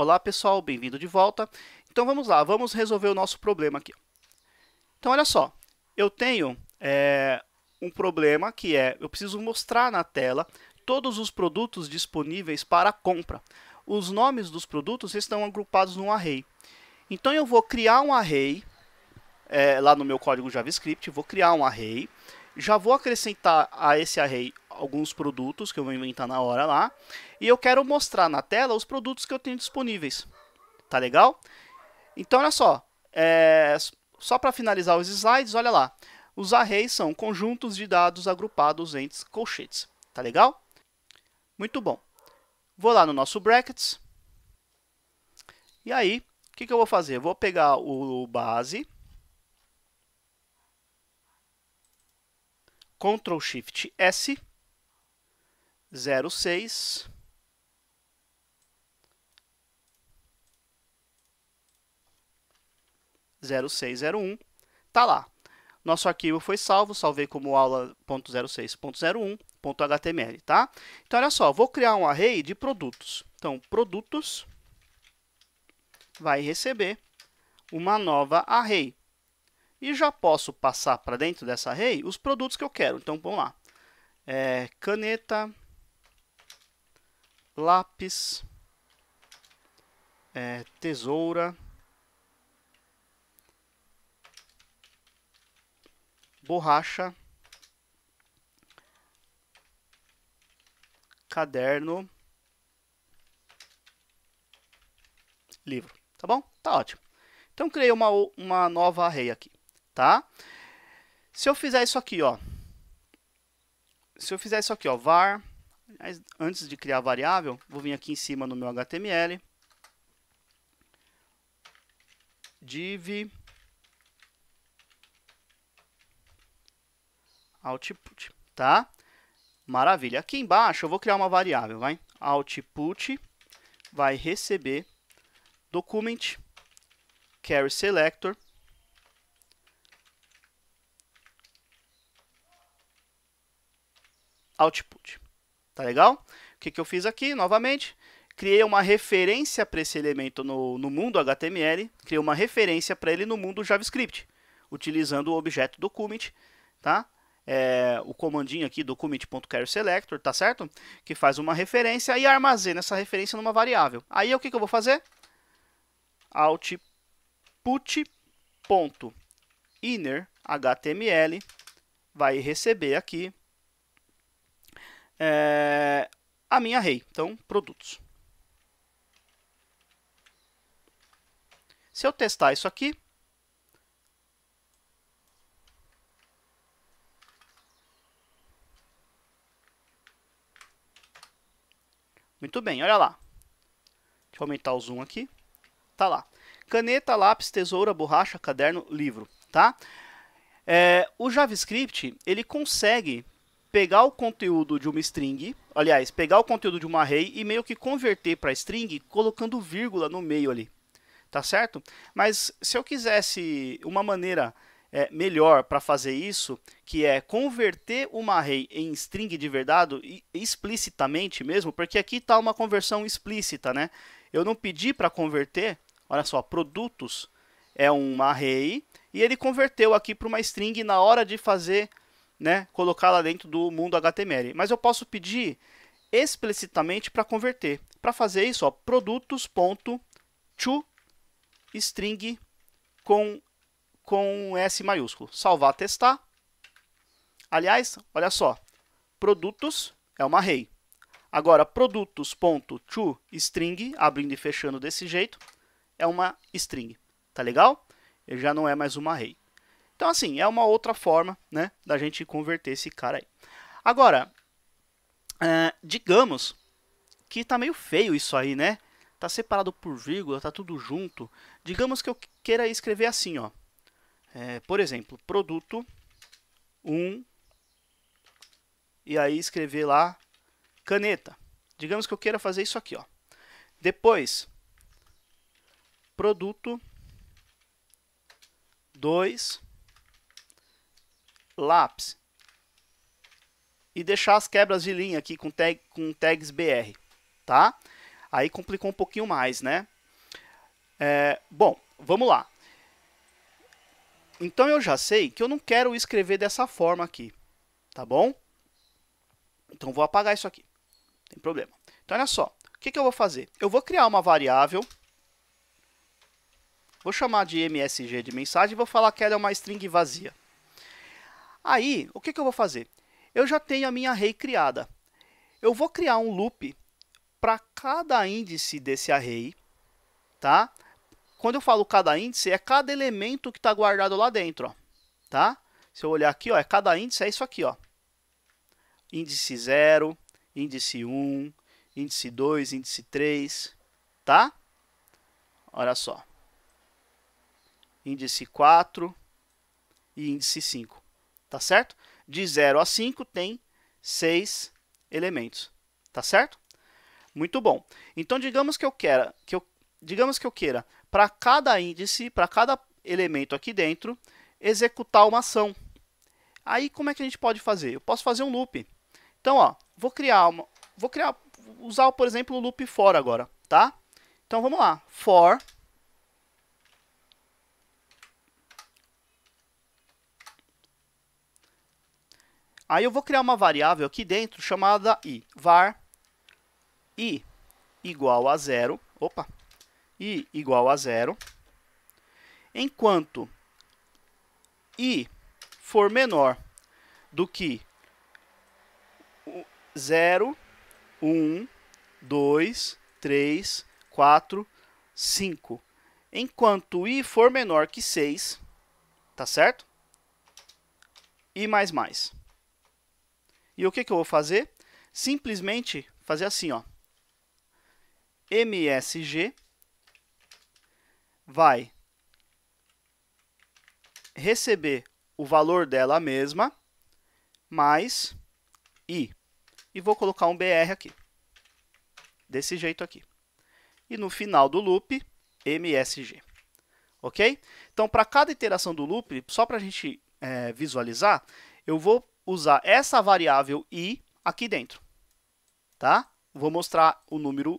Olá pessoal, bem-vindo de volta. Então vamos lá, vamos resolver o nosso problema aqui. Então olha só, eu tenho é, um problema que é, eu preciso mostrar na tela todos os produtos disponíveis para compra. Os nomes dos produtos estão agrupados num array. Então eu vou criar um array é, lá no meu código JavaScript, vou criar um array, já vou acrescentar a esse array alguns produtos que eu vou inventar na hora lá. E eu quero mostrar na tela os produtos que eu tenho disponíveis. Tá legal? Então, olha só. É, só para finalizar os slides, olha lá. Os arrays são conjuntos de dados agrupados entre colchetes. Tá legal? Muito bom. Vou lá no nosso brackets. E aí, o que, que eu vou fazer? Eu vou pegar o base. Ctrl Shift S zero seis zero seis zero um tá lá. Nosso arquivo foi salvo, salvei como aula.06.01.html, tá? Então, olha só, vou criar um array de produtos. Então, produtos vai receber uma nova array. E já posso passar para dentro dessa array os produtos que eu quero. Então, vamos lá. É, caneta, lápis, é, tesoura, borracha, caderno, livro, tá bom? Tá ótimo. Então, criei uma, uma nova array aqui, tá? Se eu fizer isso aqui, ó, se eu fizer isso aqui, ó, var mas antes de criar a variável, vou vir aqui em cima no meu HTML. Div output, tá? Maravilha. Aqui embaixo eu vou criar uma variável, vai? Output vai receber document carry selector output. Tá legal? O que, que eu fiz aqui, novamente? Criei uma referência para esse elemento no, no mundo HTML, criei uma referência para ele no mundo JavaScript, utilizando o objeto document, tá? É, o comandinho aqui document.carrySelector, tá certo? Que faz uma referência e armazena essa referência numa variável. Aí o que, que eu vou fazer? output.innerHTML HTML vai receber aqui é, a minha rei. Então, produtos. Se eu testar isso aqui, Muito bem, olha lá. Deixa eu aumentar o zoom aqui. Tá lá. Caneta, lápis, tesoura, borracha, caderno, livro, tá? É, o JavaScript, ele consegue pegar o conteúdo de uma string, aliás, pegar o conteúdo de uma array e meio que converter para string colocando vírgula no meio ali, tá certo? Mas se eu quisesse uma maneira é, melhor para fazer isso, que é converter uma array em string de verdade, explicitamente mesmo, porque aqui está uma conversão explícita, né? Eu não pedi para converter, olha só, produtos é uma array, e ele converteu aqui para uma string na hora de fazer né, colocar lá dentro do mundo HTML. Mas eu posso pedir explicitamente para converter. Para fazer isso, ó, produtos.toString com, com S maiúsculo. Salvar, testar. Aliás, olha só, produtos é uma array. Agora, produtos.toString, abrindo e fechando desse jeito, é uma string. Tá legal? Ele já não é mais uma array. Então, assim, é uma outra forma né, da gente converter esse cara aí. Agora, é, digamos que tá meio feio isso aí, né? Tá separado por vírgula, tá tudo junto. Digamos que eu queira escrever assim, ó. É, por exemplo, produto 1 e aí escrever lá caneta. Digamos que eu queira fazer isso aqui, ó. Depois, produto 2 lápis e deixar as quebras de linha aqui com, tag, com tags BR, tá? Aí complicou um pouquinho mais, né? É, bom, vamos lá. Então eu já sei que eu não quero escrever dessa forma aqui, tá bom? Então vou apagar isso aqui, não tem problema. Então olha só, o que, que eu vou fazer? Eu vou criar uma variável, vou chamar de msg de mensagem e vou falar que ela é uma string vazia. Aí, o que, que eu vou fazer? Eu já tenho a minha array criada. Eu vou criar um loop para cada índice desse array, tá? Quando eu falo cada índice, é cada elemento que está guardado lá dentro, ó, tá? Se eu olhar aqui, ó, é cada índice é isso aqui, ó. Índice 0, índice 1, um, índice 2, índice 3, tá? Olha só. Índice 4 e índice 5 tá certo? De 0 a 5 tem 6 elementos, tá certo? Muito bom. Então digamos que eu queira, que eu, digamos que eu queira para cada índice, para cada elemento aqui dentro, executar uma ação. Aí como é que a gente pode fazer? Eu posso fazer um loop. Então, ó, vou criar uma, vou criar usar, por exemplo, o loop for agora, tá? Então vamos lá, for Aí eu vou criar uma variável aqui dentro chamada i, var i igual a zero, opa, i igual a zero, enquanto i for menor do que 0, 1, 2, 3, 4, 5. Enquanto i for menor que 6, tá certo? I mais mais. E o que, que eu vou fazer? Simplesmente fazer assim, ó. MSG vai receber o valor dela mesma mais i. E vou colocar um br aqui. Desse jeito aqui. E no final do loop, msg. Ok? Então, para cada iteração do loop, só para a gente é, visualizar, eu vou usar essa variável i aqui dentro. Tá? Vou mostrar o número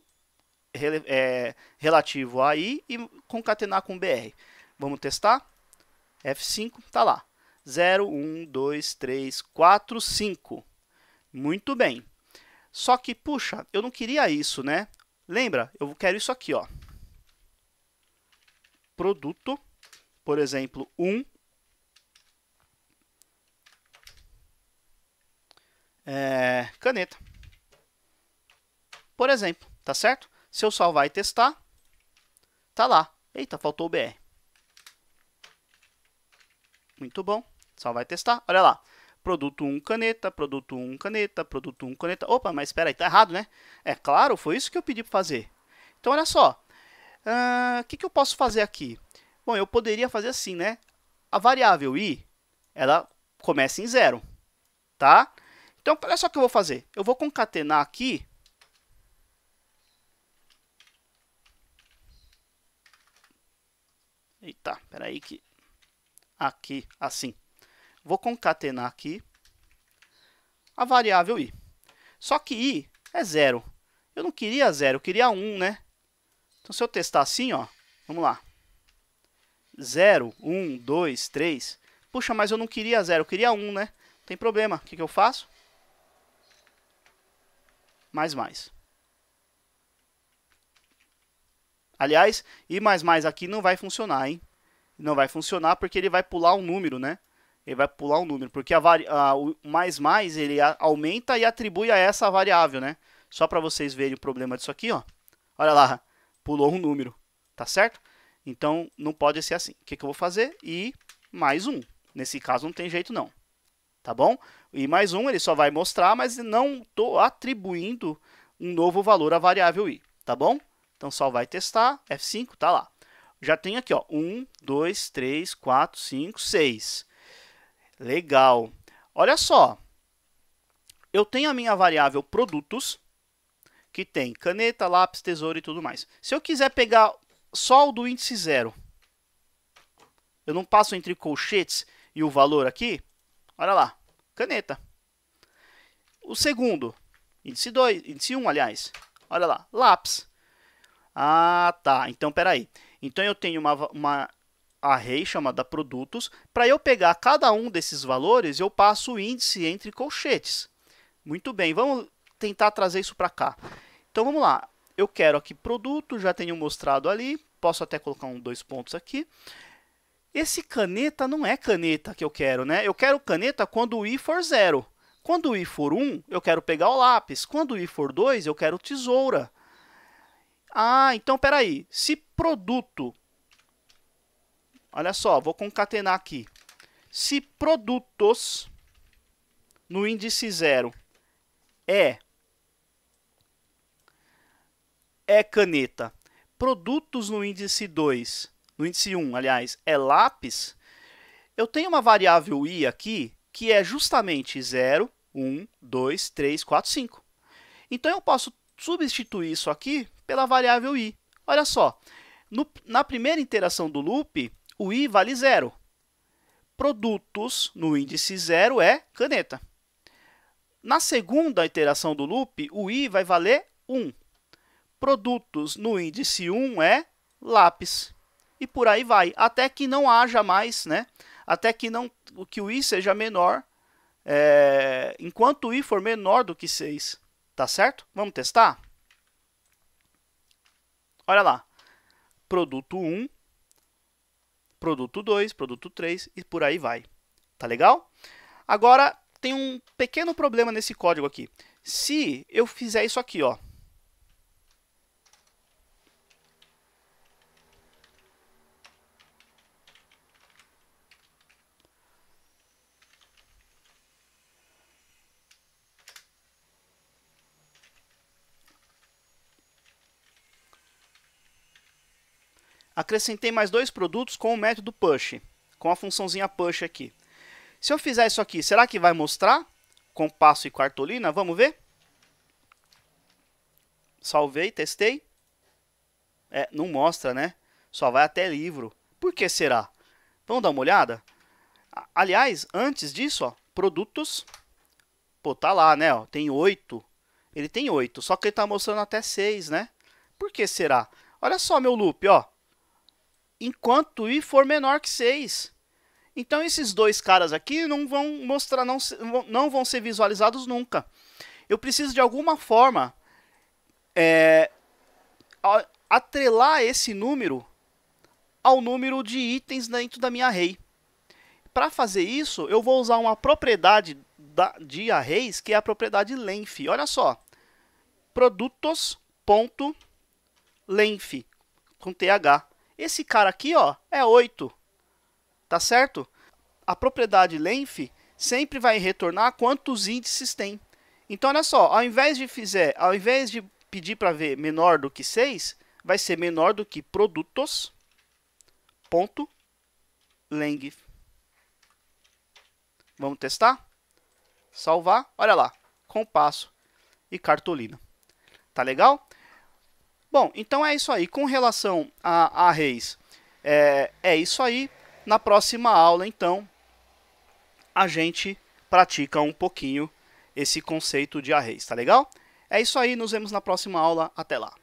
é, relativo a i e concatenar com br. Vamos testar? F5, está lá. 0, 1, 2, 3, 4, 5. Muito bem. Só que, puxa, eu não queria isso, né? Lembra? Eu quero isso aqui, ó. Produto, por exemplo, 1 é, caneta. Por exemplo, tá certo? Se eu salvar e testar, tá lá. Eita, faltou o BR. Muito bom. Salvar e testar. Olha lá. Produto 1 caneta, produto 1 caneta, produto 1 caneta. Opa, mas espera aí, tá errado, né? É claro, foi isso que eu pedi para fazer. Então, olha só. O uh, ah, que, que eu posso fazer aqui? Bom, eu poderia fazer assim, né? A variável i, ela começa em zero, tá? Então, olha só o que eu vou fazer. Eu vou concatenar aqui. Eita, peraí que... Aqui, assim. Vou concatenar aqui a variável i. Só que i é zero. Eu não queria zero, eu queria 1, um, né? Então, se eu testar assim, ó, vamos lá. 0, 1, 2, 3. Puxa, mas eu não queria zero, eu queria 1, um, né? Não tem problema. O que, que eu faço? mais mais. Aliás, e mais mais aqui não vai funcionar, hein? Não vai funcionar porque ele vai pular um número, né? Ele vai pular um número, porque a, a o mais mais ele a, aumenta e atribui a essa variável, né? Só para vocês verem o problema disso aqui, ó. Olha lá, pulou um número, tá certo? Então não pode ser assim. O que, que eu vou fazer? E mais um. Nesse caso não tem jeito não tá bom? E mais um, ele só vai mostrar, mas não estou atribuindo um novo valor à variável i, tá bom? Então só vai testar, F5, tá lá. Já tem aqui, ó, 1, 2, 3, 4, 5, 6. Legal. Olha só, eu tenho a minha variável produtos, que tem caneta, lápis, tesouro e tudo mais. Se eu quiser pegar só o do índice zero, eu não passo entre colchetes e o valor aqui, Olha lá, caneta. O segundo, índice 2, índice 1, um, aliás. Olha lá, lápis. Ah, tá. Então, peraí. Então, eu tenho uma, uma array chamada produtos. Para eu pegar cada um desses valores, eu passo o índice entre colchetes. Muito bem, vamos tentar trazer isso para cá. Então, vamos lá. Eu quero aqui produto, já tenho mostrado ali. Posso até colocar um, dois pontos aqui esse caneta não é caneta que eu quero, né? Eu quero caneta quando o i for zero. Quando o i for 1, eu quero pegar o lápis. Quando o i for 2, eu quero tesoura. Ah, então peraí. Se produto. Olha só, vou concatenar aqui. Se produtos no índice zero é é caneta. Produtos no índice 2 no índice 1, aliás, é lápis, eu tenho uma variável i aqui que é justamente 0, 1, 2, 3, 4, 5. Então, eu posso substituir isso aqui pela variável i. Olha só, no, na primeira interação do loop, o i vale 0. Produtos no índice 0 é caneta. Na segunda iteração do loop, o i vai valer 1. Produtos no índice 1 é lápis e por aí vai, até que não haja mais, né? Até que não que o i seja menor, é, enquanto o i for menor do que 6, tá certo? Vamos testar? Olha lá. Produto 1, produto 2, produto 3 e por aí vai. Tá legal? Agora tem um pequeno problema nesse código aqui. Se eu fizer isso aqui, ó, acrescentei mais dois produtos com o método push, com a funçãozinha push aqui. Se eu fizer isso aqui, será que vai mostrar? Compasso e cartolina, vamos ver? Salvei, testei. É, não mostra, né? Só vai até livro. Por que será? Vamos dar uma olhada? Aliás, antes disso, ó, produtos. Pô, tá lá, né? Ó, tem oito. Ele tem oito, só que ele tá mostrando até seis, né? Por que será? Olha só meu loop, ó enquanto i for menor que 6. Então esses dois caras aqui não vão mostrar, não, não vão ser visualizados nunca. Eu preciso de alguma forma é, atrelar esse número ao número de itens dentro da minha array. Para fazer isso, eu vou usar uma propriedade da, de arrays, que é a propriedade length. Olha só, produtos.length, com th. Esse cara aqui, ó, é 8. Tá certo? A propriedade length sempre vai retornar quantos índices tem. Então, olha só, ao invés de fizer, ao invés de pedir para ver menor do que 6, vai ser menor do que produtos ponto length. Vamos testar? Salvar, olha lá, compasso e cartolina. Tá legal? Bom, então é isso aí. Com relação a, a Reis, é, é isso aí. Na próxima aula, então, a gente pratica um pouquinho esse conceito de arrays, tá legal? É isso aí, nos vemos na próxima aula. Até lá!